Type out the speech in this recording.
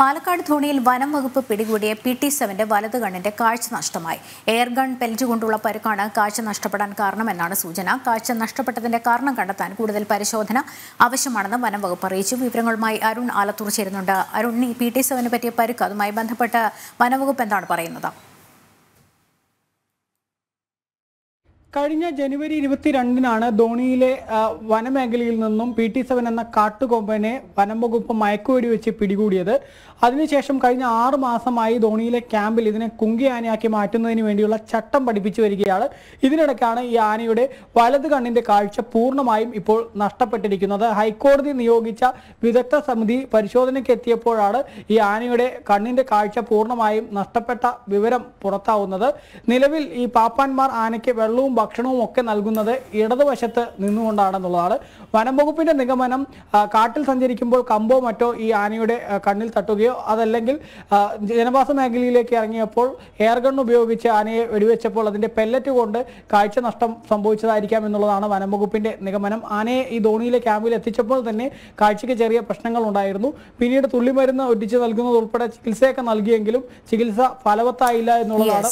പാലക്കാട് ധോണിയിൽ വനം വകുപ്പ് പിടികൂടിയ പി ടി സെവന്റെ വലത് കണ്ണിന്റെ കാഴ്ച നഷ്ടമായി എയർ ഗൺ പെൽറ്റ് കൊണ്ടുള്ള പരുക്കാണ് കാഴ്ച നഷ്ടപ്പെടാൻ കാരണമെന്നാണ് സൂചന കാഴ്ച നഷ്ടപ്പെട്ടതിന്റെ കാരണം കണ്ടെത്താൻ കൂടുതൽ പരിശോധന ആവശ്യമാണെന്ന് വനം വകുപ്പ് അറിയിച്ചു വിവരങ്ങളുമായി അരുൺ ആലത്തൂർ ചേരുന്നുണ്ട് അരുൺ ഈ പി ടി സെവന് പറ്റിയ പരുക്ക് അതുമായി ബന്ധപ്പെട്ട് വനംവകുപ്പ് എന്താണ് പറയുന്നത് കഴിഞ്ഞ ജനുവരി ഇരുപത്തിരണ്ടിനാണ് ധോണിയിലെ വനമേഖലയിൽ നിന്നും പി ടി സെവൻ എന്ന കാട്ടുകൊമ്പനെ വനം വകുപ്പ് മയക്കുവെടി വെച്ച് പിടികൂടിയത് അതിനുശേഷം കഴിഞ്ഞ ആറു മാസമായി ധോണിയിലെ ക്യാമ്പിൽ ഇതിനെ കുങ്കിയാനയാക്കി മാറ്റുന്നതിന് വേണ്ടിയുള്ള ചട്ടം പഠിപ്പിച്ചു വരികയാണ് ഇതിനിടയ്ക്കാണ് ഈ ആനയുടെ വലത് കണ്ണിന്റെ കാഴ്ച പൂർണ്ണമായും ഇപ്പോൾ നഷ്ടപ്പെട്ടിരിക്കുന്നത് ഹൈക്കോടതി നിയോഗിച്ച വിദഗ്ധ സമിതി പരിശോധനയ്ക്ക് എത്തിയപ്പോഴാണ് ഈ ആനയുടെ കണ്ണിന്റെ കാഴ്ച പൂർണ്ണമായും നഷ്ടപ്പെട്ട വിവരം പുറത്താവുന്നത് നിലവിൽ ഈ പാപ്പാന്മാർ ആനയ്ക്ക് വെള്ളവും ഭക്ഷണവും ഒക്കെ നൽകുന്നത് ഇടതുവശത്ത് നിന്നുകൊണ്ടാണെന്നുള്ളതാണ് വനം വകുപ്പിന്റെ നിഗമനം കാട്ടിൽ സഞ്ചരിക്കുമ്പോൾ കമ്പോ മറ്റോ ഈ ആനയുടെ കണ്ണിൽ തട്ടുകയോ അതല്ലെങ്കിൽ ജനവാസ മേഖലയിലേക്ക് ഇറങ്ങിയപ്പോൾ എയർ ഗൺ ഉപയോഗിച്ച് ആനയെ വെടിവെച്ചപ്പോൾ അതിന്റെ പെല്ലറ്റ് കൊണ്ട് കാഴ്ച നഷ്ടം സംഭവിച്ചതായിരിക്കാം എന്നുള്ളതാണ് വനം നിഗമനം ആനയെ ഈ ധോണിയിലെ ക്യാമ്പിൽ എത്തിച്ചപ്പോൾ തന്നെ കാഴ്ചയ്ക്ക് ചെറിയ പ്രശ്നങ്ങൾ ഉണ്ടായിരുന്നു പിന്നീട് തുള്ളിമരുന്ന് ഒറ്റിച്ച് നൽകുന്നത് ഉൾപ്പെടെ ചികിത്സയൊക്കെ നൽകിയെങ്കിലും ചികിത്സ ഫലവത്തായില്ല എന്നുള്ളതാണ്